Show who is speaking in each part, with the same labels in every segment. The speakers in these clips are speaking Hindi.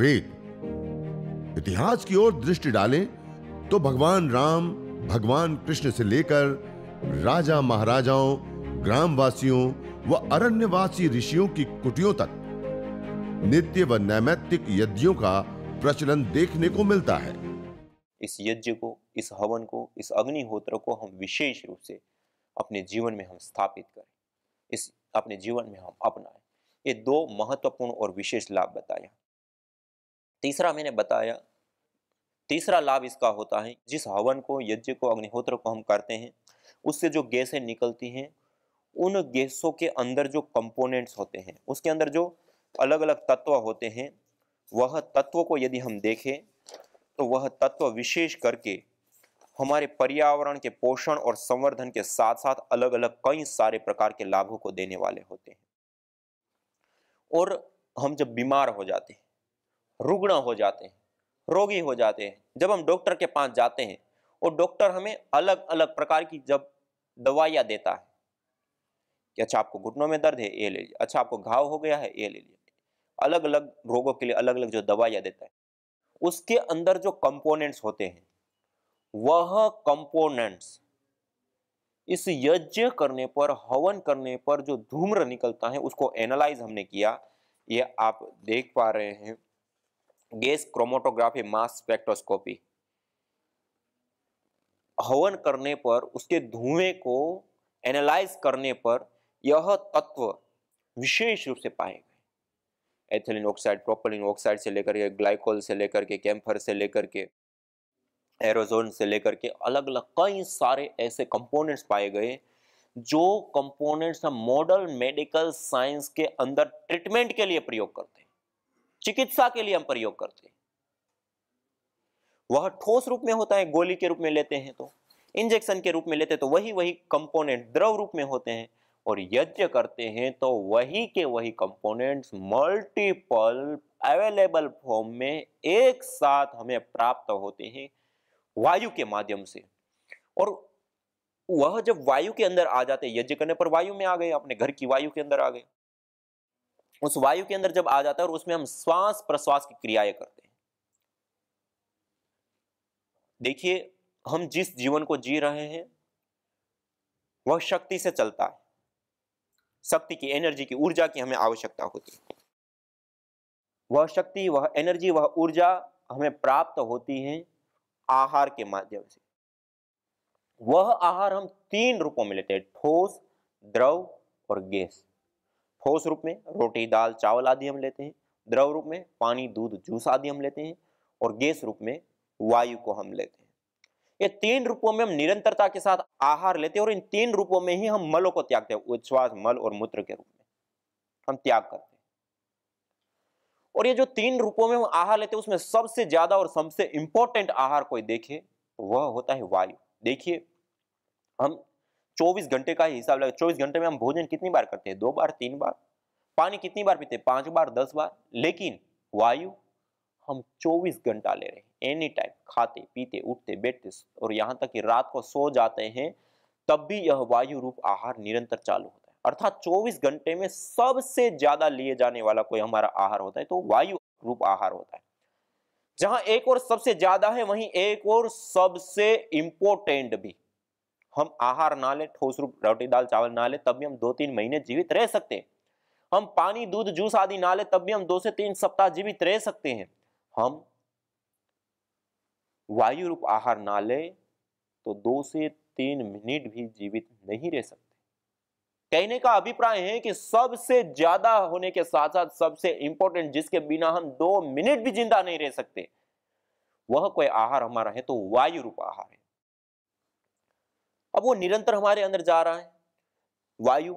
Speaker 1: वेद इतिहास की ओर दृष्टि डालें तो भगवान राम भगवान कृष्ण से लेकर राजा महाराजाओं ग्रामवासियों व अरण्यवासी ऋषियों की कुटियों तक नित्य व नैमित्तिक यज्ञों का प्रचलन देखने को मिलता है इस यज्ञ को इस
Speaker 2: हवन को इस अग्निहोत्र को हम विशेष रूप से अपने जीवन में हम स्थापित करें इस अपने जीवन में हम अपनाएं ये दो महत्वपूर्ण और विशेष लाभ बताया तीसरा मैंने बताया तीसरा लाभ इसका होता है जिस हवन को यज्ञ को अग्निहोत्र को हम करते हैं उससे जो गैसें निकलती हैं उन गैसों के अंदर जो कंपोनेंट्स होते हैं उसके अंदर जो अलग अलग तत्व होते हैं वह तत्व को यदि हम देखें तो वह तत्व विशेष करके हमारे पर्यावरण के पोषण और संवर्धन के साथ साथ अलग अलग कई सारे प्रकार के लाभों को देने वाले होते हैं और हम जब बीमार हो जाते हैं रुग्ण हो जाते हैं रोगी हो जाते हैं जब हम डॉक्टर के पास जाते हैं और डॉक्टर हमें अलग अलग प्रकार की जब दवाइयाँ देता है कि अच्छा आपको घुटनों में दर्द है ये ले लीजिए अच्छा आपको घाव हो गया है ये ले लीजिए अलग अलग रोगों के लिए अलग अलग जो दवाइयाँ देता है उसके अंदर जो कंपोनेंट्स होते हैं वह कंपोनेंट्स इस यज्ञ करने पर हवन करने पर जो धूम्र निकलता है उसको एनालाइज हमने किया ये आप देख पा रहे हैं गैस क्रोमोटोग्राफी मास स्पेक्ट्रोस्कोपी हवन करने पर उसके धुएं को एनालाइज करने पर यह तत्व विशेष रूप से पाए गए एथिलीन ऑक्साइड प्रोपलिन ऑक्साइड से लेकर के ग्लाइकोल से लेकर के कैम्फर से लेकर के एरोजोन से लेकर के अलग अलग कई सारे ऐसे कंपोनेंट्स पाए गए जो कंपोनेंट्स हम मॉडल मेडिकल साइंस के अंदर ट्रीटमेंट के लिए प्रयोग करते हैं चिकित्सा के लिए हम प्रयोग करते हैं वह ठोस रूप में होता है गोली के रूप में लेते हैं तो इंजेक्शन के रूप में लेते हैं तो वही वही कंपोनेंट द्रव रूप में होते हैं और यज्ञ करते हैं तो वही के वही कंपोनेंट्स मल्टीपल अवेलेबल फॉर्म में एक साथ हमें प्राप्त होते हैं वायु के माध्यम से और वह जब वायु के अंदर आ जाते यज्ञ करने पर वायु में आ गए अपने घर की वायु के अंदर आ गए उस वायु के अंदर जब आ जाता है और उसमें हम श्वास प्रश्वास की क्रियाएं करते हैं देखिए हम जिस जीवन को जी रहे हैं वह शक्ति से चलता है शक्ति की एनर्जी की ऊर्जा की हमें आवश्यकता होती है वह शक्ति वह एनर्जी वह ऊर्जा हमें प्राप्त होती है आहार के माध्यम से वह आहार हम तीन रूपों में लेते हैं ठोस द्रव और गैस ठोस रूप में रोटी दाल चावल आदि हम लेते हैं द्रव रूप में पानी दूध जूस आदि हम लेते हैं और गैस रूप में वायु को हम लेते हैं ये तीन रूपों में हम निरंतरता के साथ आहार लेते हैं और इन तीन रूपों में ही हम मलों को त्यागते हैं उच्छ्वास मल और मूत्र के रूप में हम त्याग करते हैं और ये जो तीन रूपों में हम आहार लेते हैं उसमें सबसे ज्यादा और सबसे इंपॉर्टेंट आहार कोई देखे तो वह होता है वायु देखिए हम चौबीस घंटे का ही हिसाब लगा चौबीस घंटे में हम भोजन कितनी बार करते हैं दो बार तीन बार पानी कितनी बार पीते पांच बार दस बार लेकिन वायु हम 24 घंटा ले रहे हैं एनी टाइम खाते पीते उठते बैठते और यहाँ तक कि रात को सो जाते हैं तब भी यह वायु रूप आहार निरंतर चालू होता है अर्थात 24 घंटे में सबसे ज्यादा लिए जाने वाला कोई हमारा आहार होता है तो वायु रूप आहार होता है जहां एक और सबसे ज्यादा है वहीं एक और सबसे इंपोर्टेंट भी हम आहार ना ले ठोस रूप रोटी दाल चावल ना ले तब भी हम दो तीन महीने जीवित रह सकते हैं हम पानी दूध जूस आदि ना ले तब भी हम दो से तीन सप्ताह जीवित रह सकते हैं हम वायु रूप आहार ना ले तो दो से तीन मिनट भी जीवित नहीं रह सकते कहने का अभिप्राय है कि सबसे ज्यादा होने के साथ साथ सबसे इंपॉर्टेंट जिसके बिना हम दो मिनट भी जिंदा नहीं रह सकते वह कोई आहार हमारा है तो वायु रूप आहार है अब वो निरंतर हमारे अंदर जा रहा है वायु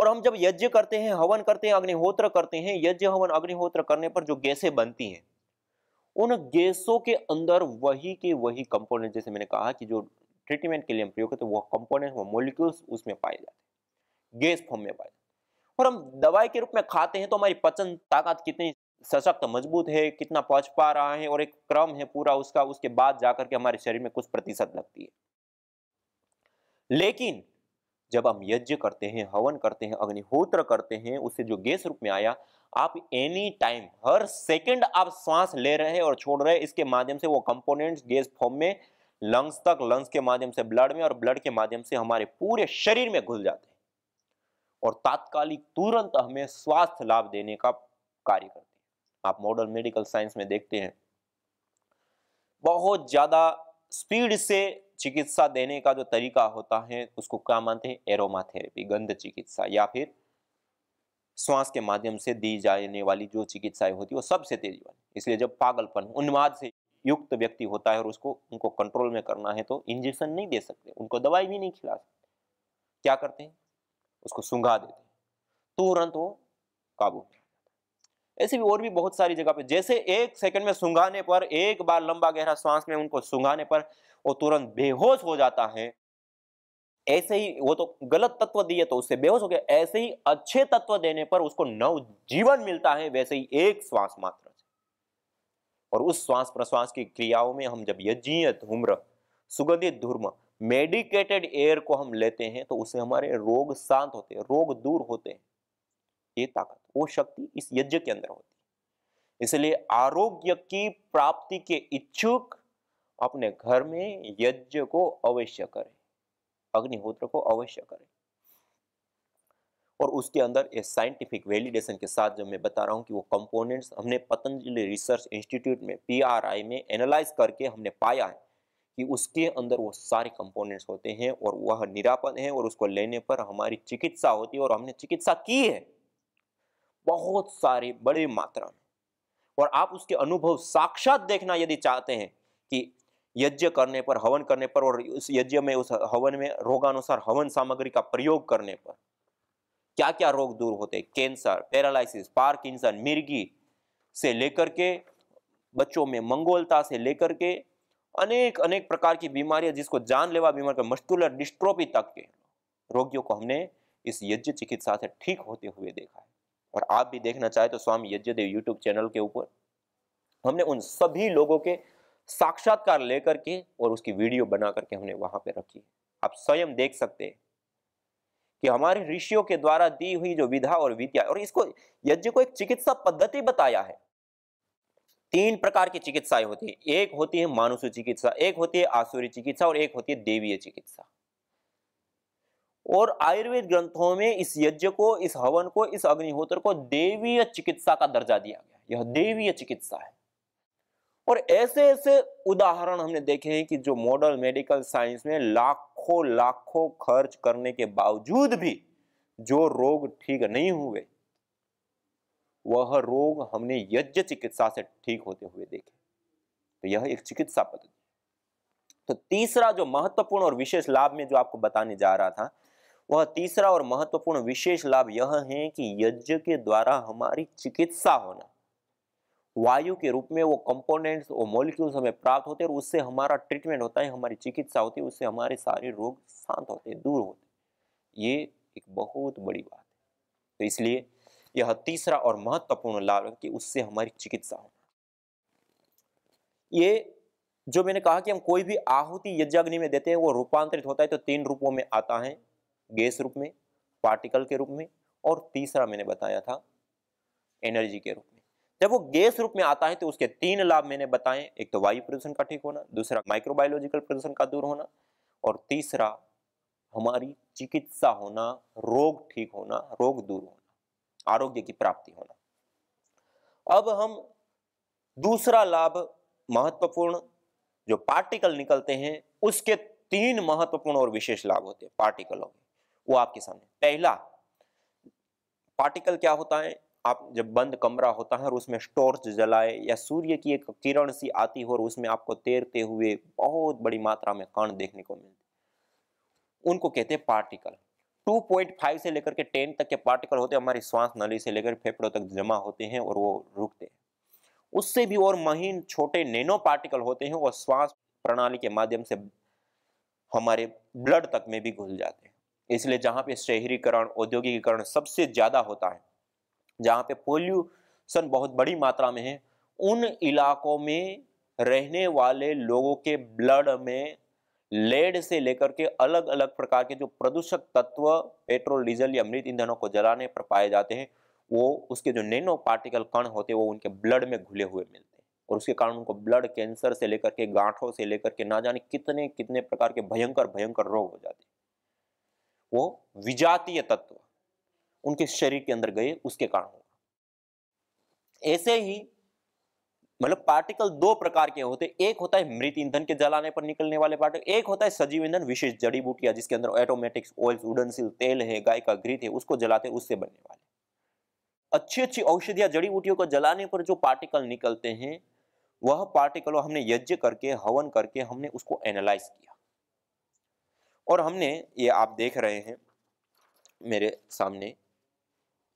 Speaker 2: और हम जब यज्ञ करते हैं हवन करते हैं अग्निहोत्र करते हैं यज्ञ हवन अग्निहोत्र करने पर जो गैसें बनती हैं उन गैसों के अंदर वही के वही कंपोनेंट जैसे मैंने कहा कि जो ट्रीटमेंट के लिए हम प्रयोग करते हैं वह कंपोनेंट वह मोलिक्यूल्स उसमें पाए जाते हैं गैस फॉर्म में पाए जाते और हम दवाई के रूप में खाते हैं तो हमारी पचन ताकत कितनी सशक्त मजबूत है कितना पच पा रहा है और एक क्रम है पूरा उसका उसके बाद जाकर के हमारे शरीर में कुछ प्रतिशत लगती है लेकिन जब हम यज्ञ करते हैं हवन करते हैं अग्निहोत्र करते हैं उससे जो गैस रूप में आया आप एनी टाइम हर सेकंड आप श्वास ले रहे हैं और छोड़ रहे हैं इसके माध्यम से वो कंपोनेंट्स गैस फॉर्म में लंग्स तक लंग्स के माध्यम से ब्लड में और ब्लड के माध्यम से हमारे पूरे शरीर में घुल जाते हैं और तात्कालिक तुरंत हमें स्वास्थ्य लाभ देने का कार्य करते हैं आप मॉडर्न मेडिकल साइंस में देखते हैं बहुत ज्यादा स्पीड से चिकित्सा देने का जो तरीका होता है उसको क्या मानते हैं एरोमाथेरेपी गंध चिकित्सा या फिर श्वास के माध्यम से दी जाने वाली जो चिकित्साएं होती है वो सबसे तेजी वाली इसलिए जब पागलपन उन्माद से युक्त व्यक्ति होता है और उसको उनको कंट्रोल में करना है तो इंजेक्शन नहीं दे सकते उनको दवाई भी नहीं खिला सकते क्या करते हैं उसको सुंघा देते हैं तुरंत वो काबू में ऐसे भी और भी बहुत सारी जगह पे जैसे एक सेकंड में सुंघाने पर एक बार लंबा गहरा श्वास में उनको सुंघाने पर वो तुरंत बेहोश हो जाता है ऐसे ही वो तो गलत तत्व दिए तो उससे बेहोश हो गया ऐसे ही अच्छे तत्व देने पर उसको नव जीवन मिलता है वैसे ही एक श्वास मात्र और उस श्वास प्रश्वास की क्रियाओं में हम जब यजीयत धूम्र सुगंधित धूर्म मेडिकेटेड एयर को हम लेते हैं तो उससे हमारे रोग शांत होते हैं रोग दूर होते हैं ये ताकत वो शक्ति इस यज्ञ के अंदर होती है इसलिए आरोग्य की प्राप्ति के इच्छुक अपने घर में यज्ञ को अवश्य करें अग्निहोत्र को अवश्य करें और उसके अंदर ये साइंटिफिक वैलिडेशन के साथ जब मैं बता रहा हूँ कि वो कंपोनेंट्स हमने पतंजलि रिसर्च इंस्टीट्यूट में पीआरआई में एनालाइज करके हमने पाया है कि उसके अंदर वो सारे कंपोनेंट्स होते हैं और वह निरापद हैं और उसको लेने पर हमारी चिकित्सा होती है और हमने चिकित्सा की है बहुत सारे बड़े मात्रा में और आप उसके अनुभव साक्षात देखना यदि चाहते हैं कि यज्ञ करने पर हवन करने पर और उस यज्ञ में उस हवन में रोगानुसार हवन सामग्री का प्रयोग करने पर क्या क्या रोग दूर होते कैंसर पैरालिसिस पार्किंसन मिर्गी से लेकर के बच्चों में मंगोलता से लेकर के अनेक अनेक प्रकार की बीमारियां जिसको जानलेवा बीमार मस्तुलर डिस्ट्रोपी तक के रोगियों को हमने इस यज्ञ चिकित्सा से ठीक होते हुए देखा है और आप भी देखना चाहे तो स्वामी यज्ञदेव यूट्यूब चैनल के ऊपर हमने उन सभी लोगों के साक्षात्कार लेकर के और उसकी वीडियो बना करके हमने वहां पे रखी आप स्वयं देख सकते हैं कि हमारे ऋषियों के द्वारा दी हुई जो विधा और विद्या और इसको यज्ञ को एक चिकित्सा पद्धति बताया है तीन प्रकार की चिकित्साएं होती है एक होती है मानुष चिकित्सा एक होती है आसुरी चिकित्सा और एक होती है देवीय चिकित्सा और आयुर्वेद ग्रंथों में इस यज्ञ को इस हवन को इस अग्निहोत्र को देवीय चिकित्सा का दर्जा दिया गया यह देवीय चिकित्सा है और ऐसे ऐसे उदाहरण हमने देखे हैं कि जो मॉडल मेडिकल साइंस में लाखों लाखों खर्च करने के बावजूद भी जो रोग ठीक नहीं हुए वह रोग हमने यज्ञ चिकित्सा से ठीक होते हुए देखे तो यह एक चिकित्सा पद्धति तो तीसरा जो महत्वपूर्ण और विशेष लाभ में जो आपको बताने जा रहा था वह तीसरा और महत्वपूर्ण विशेष लाभ यह है कि यज्ञ के द्वारा हमारी चिकित्सा होना वायु के रूप में वो कंपोनेंट्स वो मॉलिक्यूल्स हमें प्राप्त होते हैं और उससे हमारा ट्रीटमेंट होता है हमारी चिकित्सा होती है उससे हमारे सारे रोग शांत होते हैं दूर होते ये एक बहुत बड़ी बात है तो इसलिए यह तीसरा और महत्वपूर्ण लाभ है कि उससे हमारी चिकित्सा होना ये जो मैंने कहा कि हम कोई भी आहुति यज्ञाग्नि में देते हैं वो रूपांतरित होता है तो तीन रूपों में आता है गैस रूप में पार्टिकल के रूप में और तीसरा मैंने बताया था एनर्जी के रूप में जब वो गैस रूप में आता है तो उसके तीन लाभ मैंने बताए एक तो वायु प्रदूषण का ठीक होना दूसरा माइक्रोबायोलॉजिकल प्रदूषण का दूर होना और तीसरा हमारी चिकित्सा होना रोग ठीक होना रोग दूर होना आरोग्य की प्राप्ति होना अब हम दूसरा लाभ महत्वपूर्ण जो पार्टिकल निकलते हैं उसके तीन महत्वपूर्ण और विशेष लाभ होते हैं पार्टिकलों में वो आपके सामने पहला पार्टिकल क्या होता है आप जब बंद कमरा होता है और उसमें टॉर्च जलाए या सूर्य की एक किरण सी आती हो और उसमें आपको तैरते हुए बहुत बड़ी मात्रा में कण देखने को मिलते उनको कहते हैं पार्टिकल 2.5 से लेकर के 10 तक के पार्टिकल होते हैं हमारी श्वास नली से लेकर फेफड़ों तक जमा होते हैं और वो रुकते हैं उससे भी और महीन छोटे नैनो पार्टिकल होते हैं और श्वास प्रणाली के माध्यम से हमारे ब्लड तक में भी घुल जाते हैं इसलिए जहाँ पे शहरीकरण औद्योगिकीकरण सबसे ज़्यादा होता है जहाँ पे पोल्यूशन बहुत बड़ी मात्रा में है उन इलाकों में रहने वाले लोगों के ब्लड में लेड से लेकर के अलग अलग प्रकार के जो प्रदूषक तत्व पेट्रोल डीजल या मृत ईंधनों को जलाने पर पाए जाते हैं वो उसके जो नैनो पार्टिकल कण होते हैं वो उनके ब्लड में घुले हुए मिलते हैं और उसके कारण उनको ब्लड कैंसर से लेकर के गांठों से लेकर के ना जाने कितने कितने प्रकार के भयंकर भयंकर रोग हो जाते हैं वो विजातीय तत्व उनके शरीर के अंदर गए उसके कारण हुआ ऐसे ही मतलब पार्टिकल दो प्रकार के होते एक होता है मृत ईंधन के जलाने पर निकलने वाले पार्टिकल एक होता है सजीव ईंधन विशेष जड़ी बूटियां जिसके अंदर ऑटोमेटिक्स ऑयल्स उडनशील तेल है गाय का घृत है उसको जलाते उससे बनने वाले अच्छी अच्छी औषधियां जड़ी बूटियों को जलाने पर जो पार्टिकल निकलते हैं वह पार्टिकल हमने यज्ञ करके हवन करके हमने उसको एनालाइज किया और हमने ये आप देख रहे हैं मेरे सामने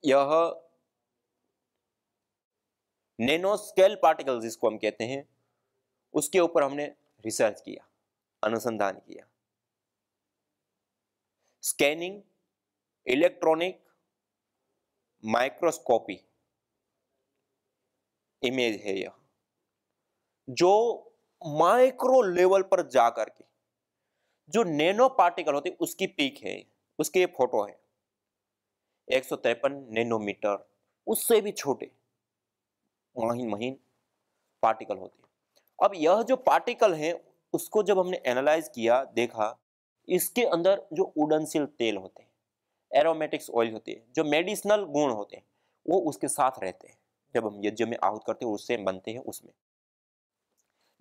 Speaker 2: यह नैनो स्केल पार्टिकल्स जिसको हम कहते हैं उसके ऊपर हमने रिसर्च किया अनुसंधान किया स्कैनिंग इलेक्ट्रॉनिक माइक्रोस्कोपी इमेज है यह जो माइक्रो लेवल पर जाकर के जो नैनो पार्टिकल होते उसकी पीक है उसके ये फोटो है एक सौ तिरपन नैनोमीटर उससे भी छोटे महीन महीन पार्टिकल होते हैं अब यह जो पार्टिकल है उसको जब हमने एनालाइज किया देखा इसके अंदर जो उड़नशील तेल होते हैं एरोमेटिक्स ऑयल होते हैं जो मेडिसिनल गुण होते हैं वो उसके साथ रहते हैं जब हम यज्ञ में आहुत करते हैं उससे बनते हैं उसमें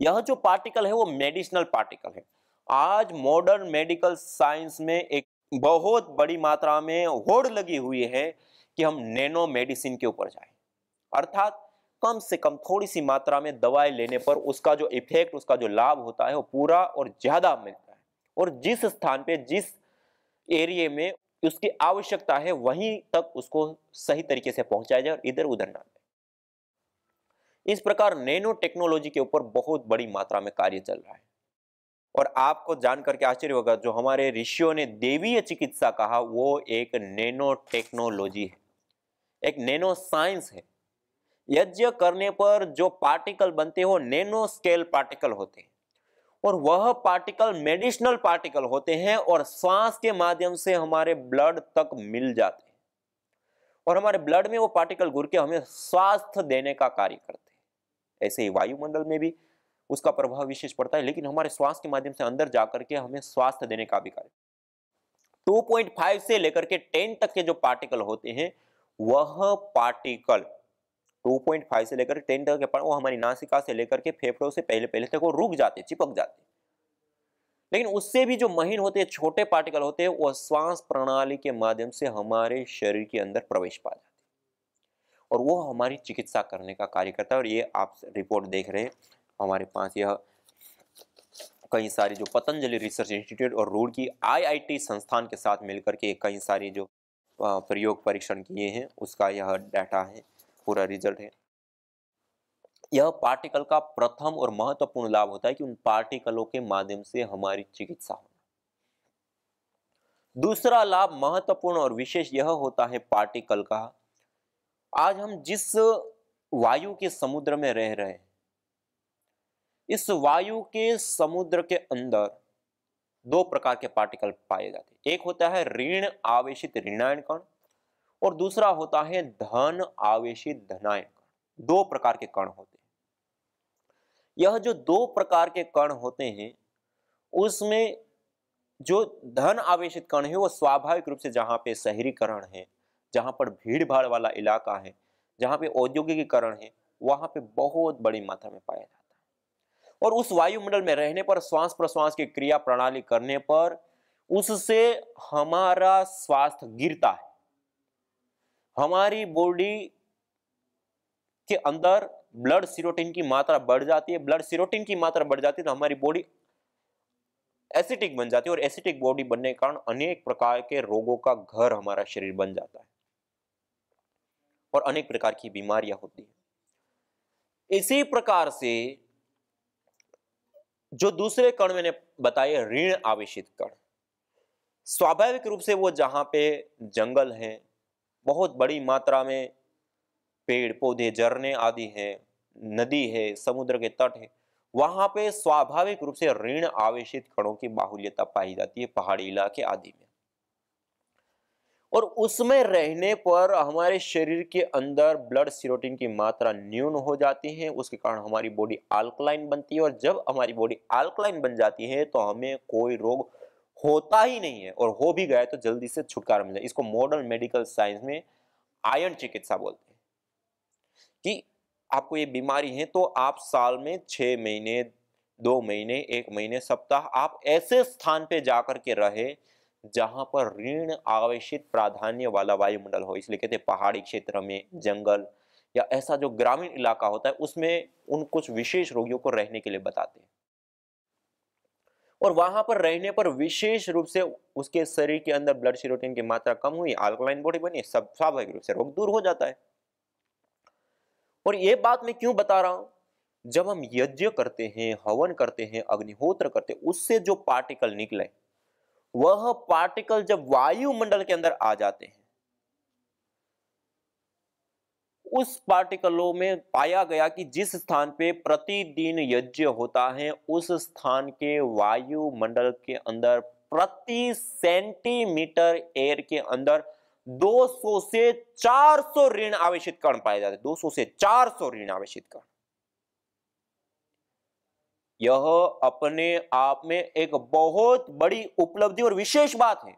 Speaker 2: यह जो पार्टिकल है वो मेडिसिनल पार्टिकल है आज मॉडर्न मेडिकल साइंस में एक बहुत बड़ी मात्रा में होड़ लगी हुई है कि हम नैनो मेडिसिन के ऊपर जाए अर्थात कम से कम थोड़ी सी मात्रा में दवाई लेने पर उसका जो इफेक्ट उसका जो लाभ होता है वो पूरा और ज़्यादा मिलता है और जिस स्थान पे जिस एरिए में उसकी आवश्यकता है वहीं तक उसको सही तरीके से पहुंचाया जाए और इधर उधर ना जाए इस प्रकार नैनो टेक्नोलॉजी के ऊपर बहुत बड़ी मात्रा में कार्य चल रहा है और आपको जानकर के आश्चर्य होगा जो हमारे ऋषियों ने देवीय चिकित्सा कहा वो एक नैनो टेक्नोलॉजी है एक नैनो साइंस है यज्ञ करने पर जो पार्टिकल बनते हो नैनो स्केल पार्टिकल होते हैं और वह पार्टिकल मेडिसिनल पार्टिकल होते हैं और श्वास के माध्यम से हमारे ब्लड तक मिल जाते हैं और हमारे ब्लड में वो पार्टिकल घुर के हमें स्वास्थ्य देने का कार्य करते हैं ऐसे ही वायुमंडल में भी उसका प्रभाव विशेष पड़ता है लेकिन हमारे श्वास के माध्यम से अंदर जाकर के हमें स्वास्थ्य देने का भी कार्य 2.5 से लेकर के 10 तक के जो पार्टिकल होते हैं वह पार्टिकल 2.5 से लेकर 10 तक के वो हमारी नासिका से लेकर के फेफड़ों से पहले पहले तक वो रुक जाते चिपक जाते लेकिन उससे भी जो महीन होते हैं छोटे पार्टिकल होते हैं वह श्वास प्रणाली के माध्यम से हमारे शरीर के अंदर प्रवेश पा जाते और वो हमारी चिकित्सा करने का कार्य करता है और ये आप रिपोर्ट देख रहे हैं हमारे पास यह कई सारी जो पतंजलि रिसर्च इंस्टीट्यूट और रूड की आईआईटी संस्थान के साथ मिलकर के कई सारी जो प्रयोग परीक्षण किए हैं उसका यह डाटा है पूरा रिजल्ट है यह पार्टिकल का प्रथम और महत्वपूर्ण लाभ होता है कि उन पार्टिकलों के माध्यम से हमारी चिकित्सा होना दूसरा लाभ महत्वपूर्ण और विशेष यह होता है पार्टिकल का आज हम जिस वायु के समुद्र में रह रहे हैं इस वायु के समुद्र के अंदर दो प्रकार के पार्टिकल पाए जाते हैं एक होता है ऋण आवेशित ऋणायन कण और दूसरा होता है धन आवेशित धनायन कण दो प्रकार के कण होते हैं यह जो दो प्रकार के कण होते हैं उसमें जो धन आवेशित कण है वो स्वाभाविक रूप से जहाँ पे शहरीकरण है जहाँ पर भीड़ भाड़ वाला इलाका है जहाँ पे औद्योगिकीकरण है वहाँ पे बहुत बड़ी मात्रा में पाया जाता है और उस वायुमंडल में रहने पर श्वास प्रश्वास की क्रिया प्रणाली करने पर उससे हमारा स्वास्थ्य गिरता है हमारी बॉडी के अंदर ब्लड सिरोटिन की मात्रा बढ़ जाती है ब्लड सिरोटिन की मात्रा बढ़ जाती है तो हमारी बॉडी एसिटिक बन जाती है और एसिटिक बॉडी बनने के कारण अनेक प्रकार के रोगों का घर हमारा शरीर बन जाता है और अनेक प्रकार की बीमारियां होती है इसी प्रकार से जो दूसरे कण मैंने बताए ऋण आवेशित कण स्वाभाविक रूप से वो जहाँ पे जंगल है बहुत बड़ी मात्रा में पेड़ पौधे झरने आदि हैं नदी है समुद्र के तट है वहाँ पे स्वाभाविक रूप से ऋण आवेशित कणों की बाहुल्यता पाई जाती है पहाड़ी इलाके आदि में और उसमें रहने पर हमारे शरीर के अंदर ब्लड सीरोटिन की मात्रा न्यून हो जाती है उसके कारण हमारी बॉडी आल्कलाइन बनती है और जब हमारी बॉडी आल्कलाइन बन जाती है तो हमें कोई रोग होता ही नहीं है और हो भी गया तो जल्दी से छुटकारा मिल जाए इसको मॉडर्न मेडिकल साइंस में आयन चिकित्सा बोलते हैं कि आपको ये बीमारी है तो आप साल में छः महीने दो महीने एक महीने सप्ताह आप ऐसे स्थान पे जाकर के रहे जहां पर ऋण आवेशित प्राधान्य वाला वायुमंडल हो इसलिए कहते हैं पहाड़ी क्षेत्र में जंगल या ऐसा जो ग्रामीण इलाका होता है उसमें उन कुछ विशेष रोगियों को रहने के लिए बताते हैं और वहां पर रहने पर विशेष रूप से उसके शरीर के अंदर ब्लड सीरोटीन की मात्रा कम हुई अल्कोलाइन बॉडी बनी सब स्वाभाविक रूप से रोग दूर हो जाता है और ये बात मैं क्यों बता रहा हूं जब हम यज्ञ करते हैं हवन करते हैं अग्निहोत्र करते हैं उससे जो पार्टिकल निकले वह पार्टिकल जब वायुमंडल के अंदर आ जाते हैं उस पार्टिकलों में पाया गया कि जिस स्थान पे प्रतिदिन यज्ञ होता है उस स्थान के वायुमंडल के अंदर प्रति सेंटीमीटर एयर के अंदर 200 से 400 ऋण आवेशित कण पाए जाते हैं 200 से 400 ऋण आवेशित कण यह अपने आप में एक बहुत बड़ी उपलब्धि और विशेष बात है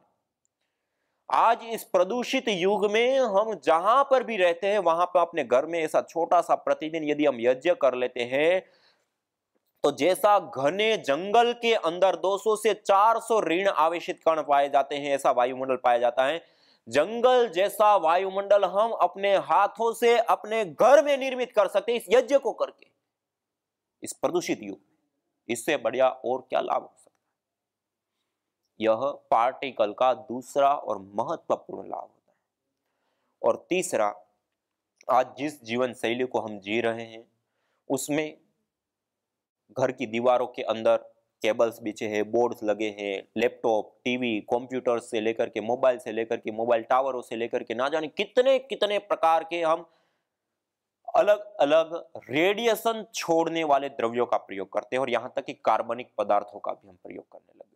Speaker 2: आज इस प्रदूषित युग में हम जहां पर भी रहते हैं वहां पर अपने घर में ऐसा छोटा सा प्रतिदिन यदि हम यज्ञ कर लेते हैं तो जैसा घने जंगल के अंदर 200 से 400 ऋण आवेशित कण पाए जाते हैं ऐसा वायुमंडल पाया जाता है जंगल जैसा वायुमंडल हम अपने हाथों से अपने घर में निर्मित कर सकते हैं इस यज्ञ को करके इस प्रदूषित युग इससे बढ़िया और क्या लाभ हो सकता है यह पार्टिकल का दूसरा और महत्वपूर्ण लाभ होता है और तीसरा आज जिस जीवन शैली को हम जी रहे हैं उसमें घर की दीवारों के अंदर केबल्स बिछे हैं बोर्ड्स लगे हैं लैपटॉप टीवी कंप्यूटर्स से लेकर के मोबाइल से लेकर के मोबाइल टावरों से लेकर के ना जाने कितने कितने प्रकार के हम अलग अलग रेडिएशन छोड़ने वाले द्रव्यों का प्रयोग करते हैं और यहां तक कि कार्बनिक पदार्थों का भी हम प्रयोग करने लगे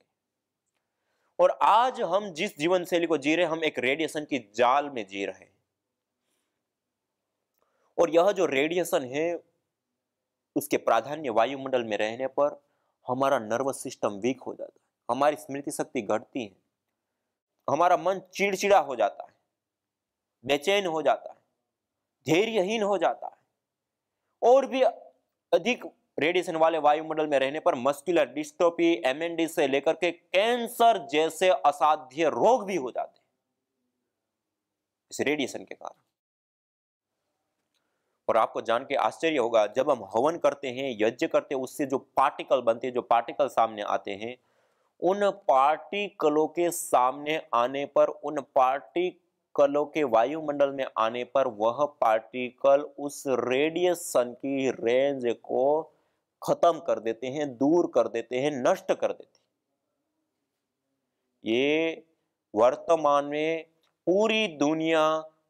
Speaker 2: और आज हम जिस जीवन शैली को जी रहे हम एक रेडिएशन की जाल में जी रहे हैं और यह जो रेडिएशन है उसके प्राधान्य वायुमंडल में रहने पर हमारा नर्वस सिस्टम वीक हो जाता है हमारी स्मृति शक्ति घटती है हमारा मन चिड़चिड़ा हो जाता है बेचैन हो जाता है धैर्यहीन हो जाता है और भी अधिक रेडिएशन वाले वायुमंडल में रहने पर मस्कुलर डिस्ट्रोपी एमएनडी से लेकर के कैंसर जैसे असाध्य रोग भी हो जाते हैं इस रेडिएशन के कारण और आपको जान के आश्चर्य होगा जब हम हवन करते हैं यज्ञ करते हैं उससे जो पार्टिकल बनते हैं जो पार्टिकल सामने आते हैं उन पार्टिकलों के सामने आने पर उन पार्टिकल पार्टिकलों के वायुमंडल में आने पर वह पार्टिकल उस रेडिएशन की रेंज को खत्म कर देते हैं दूर कर देते हैं नष्ट कर देते हैं ये वर्तमान में पूरी दुनिया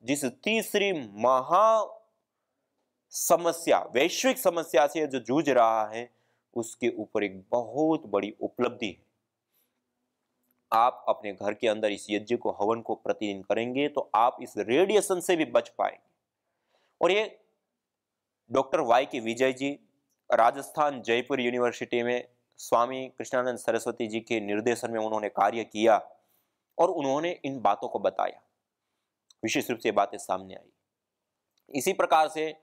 Speaker 2: जिस तीसरी महा समस्या वैश्विक समस्या से जो जूझ रहा है उसके ऊपर एक बहुत बड़ी उपलब्धि है आप अपने घर के अंदर इस यज्ञ को हवन को प्रतिदिन करेंगे तो आप इस रेडिएशन से भी बच पाएंगे और ये doctor Y K Vijay ji Rajasthan Jaipur university में स्वामी कृष्णानंद सरस्वती जी के निर्देशन में उन्होंने कार्य किया और उन्होंने इन बातों को बताया विशेष रूप से बातें सामने आई इसी प्रकार से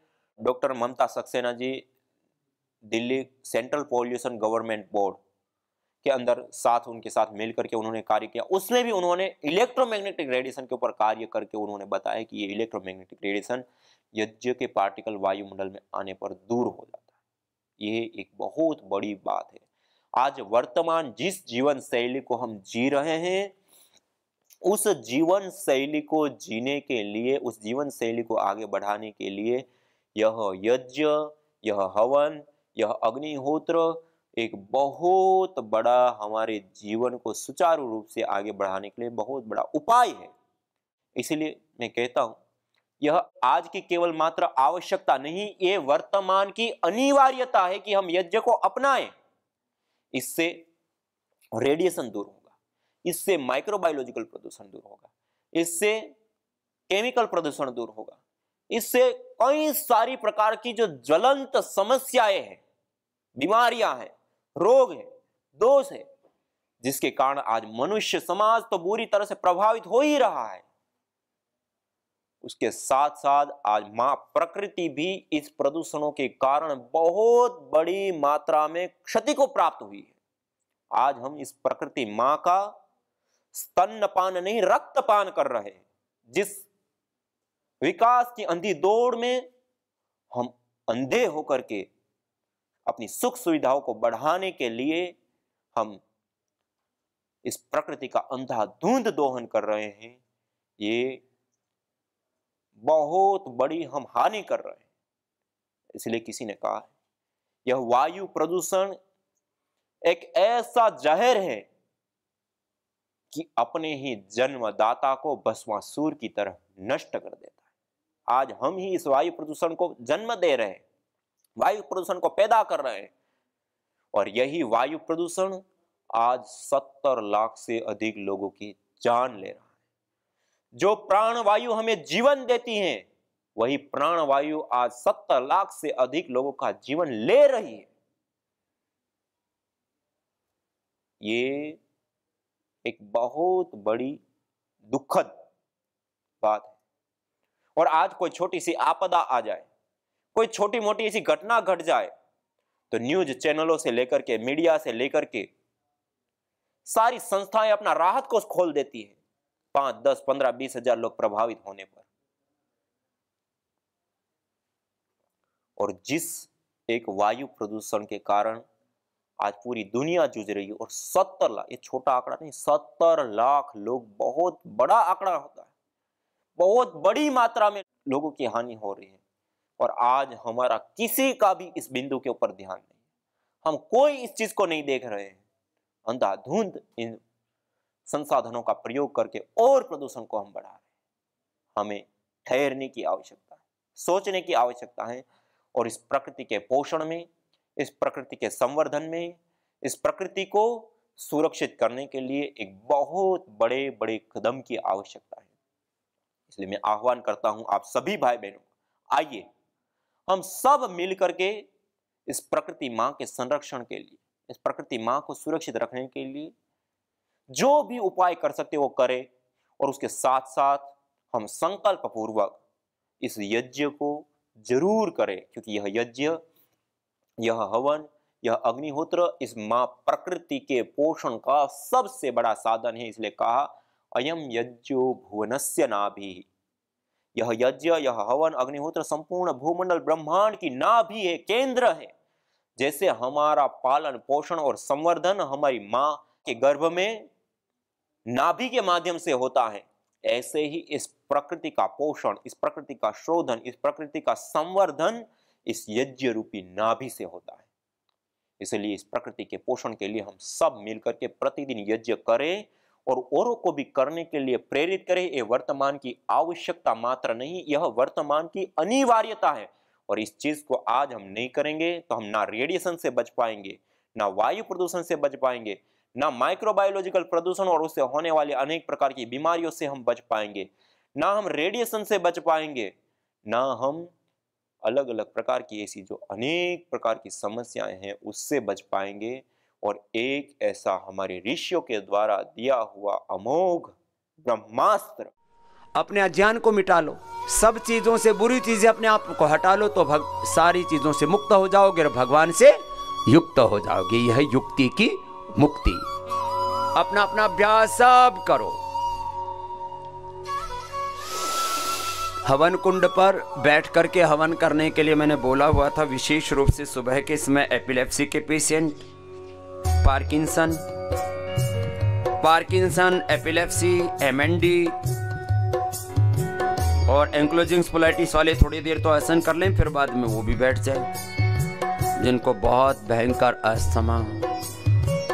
Speaker 2: doctor Mamta Saxena ji Delhi central pollution government board के अंदर साथ उनके साथ मिल करके उन्होंने कार्य किया उसमें भी उन्होंने इलेक्ट्रोमैग्नेटिक रेडिएशन के ऊपर कार्य करके उन्होंने बताया कि ये इलेक्ट्रोमैग्नेटिक रेडिएशन यज्ञ के पार्टिकल वायुमंडल में आने पर दूर हो जाता है ये एक बहुत बड़ी बात है आज वर्तमान जिस जीवन शैली को हम जी रहे हैं उस जीवन शैली को जीने के लिए उस जीवन शैली को आगे बढ़ाने के लिए यह यज्ञ यह हवन यह अग्निहोत्र एक बहुत बड़ा हमारे जीवन को सुचारू रूप से आगे बढ़ाने के लिए बहुत बड़ा उपाय है इसलिए मैं कहता हूं यह आज की केवल मात्र आवश्यकता नहीं ये वर्तमान की अनिवार्यता है कि हम यज्ञ को अपनाएं इससे रेडिएशन दूर होगा इससे माइक्रोबायोलॉजिकल प्रदूषण दूर होगा इससे केमिकल प्रदूषण दूर होगा इससे कई सारी प्रकार की जो ज्वलंत समस्याएं हैं बीमारियां हैं रोग है दोष है जिसके कारण आज मनुष्य समाज तो बुरी तरह से प्रभावित हो ही रहा है उसके साथ साथ आज मां प्रकृति भी इस प्रदूषणों के कारण बहुत बड़ी मात्रा में क्षति को प्राप्त हुई है आज हम इस प्रकृति मां का स्तनपान नहीं रक्तपान कर रहे हैं जिस विकास की अंधी दौड़ में हम अंधे होकर के अपनी सुख सुविधाओं को बढ़ाने के लिए हम इस प्रकृति का अंधाधुंध दोहन कर रहे हैं ये बहुत बड़ी हम हानि कर रहे हैं इसलिए किसी ने कहा यह वायु प्रदूषण एक ऐसा जहर है कि अपने ही जन्मदाता को भस्मासुर की तरह नष्ट कर देता है आज हम ही इस वायु प्रदूषण को जन्म दे रहे हैं वायु प्रदूषण को पैदा कर रहे हैं और यही वायु प्रदूषण आज सत्तर लाख से अधिक लोगों की जान ले रहा है जो प्राण वायु हमें जीवन देती है वही प्राण वायु आज सत्तर लाख से अधिक लोगों का जीवन ले रही है ये एक बहुत बड़ी दुखद बात है और आज कोई छोटी सी आपदा आ जाए कोई छोटी मोटी ऐसी घटना घट जाए तो न्यूज चैनलों से लेकर के मीडिया से लेकर के सारी संस्थाएं अपना राहत कोष खोल देती है पांच दस पंद्रह बीस हजार लोग प्रभावित होने पर और जिस एक वायु प्रदूषण के कारण आज पूरी दुनिया जूझ रही है और सत्तर लाख ये छोटा आंकड़ा नहीं सत्तर लाख लोग बहुत बड़ा आंकड़ा होता है बहुत बड़ी मात्रा में लोगों की हानि हो रही है और आज हमारा किसी का भी इस बिंदु के ऊपर ध्यान नहीं हम कोई इस चीज को नहीं देख रहे हैं अंधाधुंध इन संसाधनों का प्रयोग करके और प्रदूषण को हम बढ़ा रहे हैं हमें ठहरने की आवश्यकता है सोचने की आवश्यकता है और इस प्रकृति के पोषण में इस प्रकृति के संवर्धन में इस प्रकृति को सुरक्षित करने के लिए एक बहुत बड़े बड़े कदम की आवश्यकता है इसलिए मैं आह्वान करता हूं आप सभी भाई बहनों आइए हम सब मिल करके इस प्रकृति माँ के संरक्षण के लिए इस प्रकृति माँ को सुरक्षित रखने के लिए जो भी उपाय कर सकते वो करें और उसके साथ साथ हम संकल्प पूर्वक इस यज्ञ को जरूर करें क्योंकि यह यज्ञ यह हवन यह अग्निहोत्र इस माँ प्रकृति के पोषण का सबसे बड़ा साधन है इसलिए कहा अयम यज्ञो भुवनस्य नाभि यह यज्ञ यह हवन अग्निहोत्र संपूर्ण भूमंडल ब्रह्मांड की ना भी है केंद्र है जैसे हमारा पालन पोषण और संवर्धन हमारी माँ के गर्भ में नाभि के माध्यम से होता है ऐसे ही इस प्रकृति का पोषण इस प्रकृति का शोधन इस प्रकृति का संवर्धन इस यज्ञ रूपी नाभि से होता है इसलिए इस प्रकृति के पोषण के लिए हम सब मिलकर के प्रतिदिन यज्ञ करें और औरों को भी करने के लिए प्रेरित करे ये वर्तमान की आवश्यकता मात्र नहीं यह वर्तमान की अनिवार्यता है और इस चीज को आज हम नहीं करेंगे तो हम ना रेडिएशन से बच पाएंगे ना वायु प्रदूषण से बच पाएंगे ना माइक्रोबायोलॉजिकल प्रदूषण और उससे होने वाली अनेक प्रकार की बीमारियों से हम बच पाएंगे ना हम रेडिएशन से बच पाएंगे ना हम अलग अलग प्रकार की ऐसी जो अनेक प्रकार की समस्याएं हैं उससे बच पाएंगे और एक ऐसा हमारे ऋषियों के द्वारा
Speaker 1: दिया हुआ अमोघ ब्रह्मास्त्र अपने अज्ञान को मिटा लो सब चीजों से बुरी चीजें अपने आप को हटा लो तो भग, सारी चीजों से मुक्त हो जाओगे और भगवान से युक्त हो जाओगे यह युक्ति की मुक्ति अपना अपना अभ्यास सब करो हवन कुंड पर बैठ करके हवन करने के लिए मैंने बोला हुआ था विशेष रूप से सुबह के समय एपिलेप्सी के patient Parkinson Parkinson epilepsy MND और एंक्लोजिंग स्पोलाइटिस वाले थोड़ी देर तो आसन कर लें फिर बाद में वो भी बैठ जाए जिनको बहुत भयंकर अस्थमा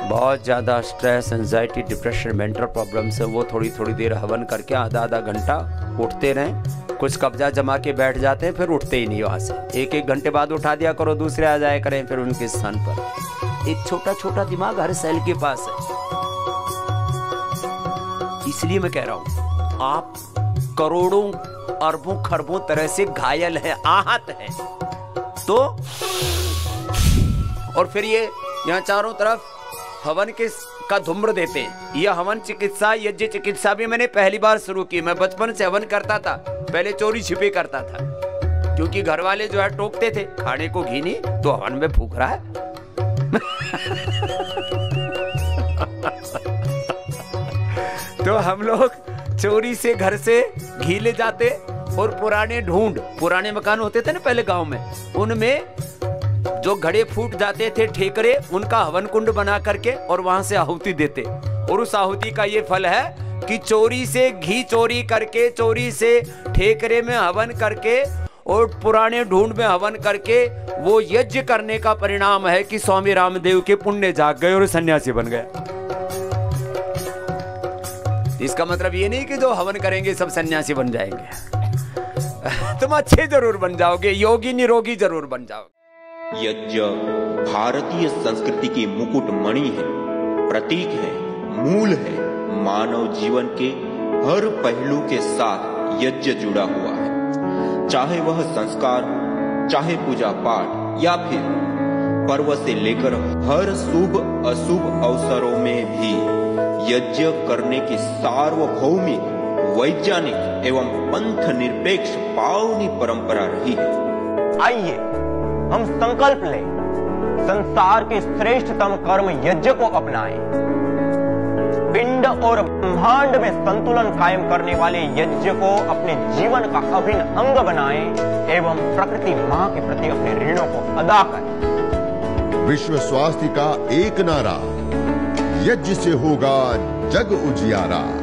Speaker 1: बहुत ज़्यादा stress anxiety depression mental problems है वो थोड़ी थोड़ी देर हवन करके आधा आधा घंटा उठते रहें कुछ कब्जा जमा के बैठ जाते हैं फिर उठते ही नहीं वहाँ से एक एक घंटे बाद उठा दिया करो दूसरे आ जाया करें फिर उनके स्थान पर एक छोटा छोटा दिमाग हर सेल के पास है इसलिए मैं कह रहा हूं आप करोड़ों अरबों खरबों तरह से घायल हैं आहत हैं तो और फिर ये यहां चारों तरफ हवन के का धुम्र देते हैं यह हवन चिकित्सा यज्ञ चिकित्सा भी मैंने पहली बार शुरू की मैं बचपन से हवन करता था पहले चोरी छिपे करता था क्योंकि घर वाले जो है टोकते थे खाने को घी नहीं तो हवन में फूक रहा है तो हम लोग चोरी से घर से घी ले जाते और पुराने ढूंढ पुराने मकान होते थे ना पहले गांव में उनमें जो घड़े फूट जाते थे ठेकरे उनका हवन कुंड बना करके और वहां से आहुति देते और उस आहुति का ये फल है कि चोरी से घी चोरी करके चोरी से ठेकरे में हवन करके और पुराने ढूंढ में हवन करके वो यज्ञ करने का परिणाम है कि स्वामी रामदेव के पुण्य जाग गए और सन्यासी बन गया इसका मतलब ये नहीं कि जो हवन करेंगे सब सन्यासी बन जाएंगे तुम अच्छे जरूर बन जाओगे योगी निरोगी जरूर बन जाओगे
Speaker 2: यज्ञ भारतीय संस्कृति की मुकुट मणि है प्रतीक है मूल है मानव जीवन के हर पहलू के साथ यज्ञ जुड़ा हुआ है चाहे वह संस्कार चाहे पूजा पाठ या फिर पर्व से लेकर हर शुभ अशुभ अवसरों में भी यज्ञ करने की सार्वभौमिक वैज्ञानिक एवं पंथ निरपेक्ष पावनी परंपरा रही है आइए हम संकल्प लें संसार के श्रेष्ठतम कर्म यज्ञ को अपनाएं पिंड और ब्रह्मांड में संतुलन कायम करने वाले यज्ञ को अपने जीवन का अभिन्न अंग बनाएं एवं प्रकृति मां के प्रति अपने ऋणों को अदा करें
Speaker 1: विश्व स्वास्थ्य का एक नारा यज्ञ से होगा जग उजियारा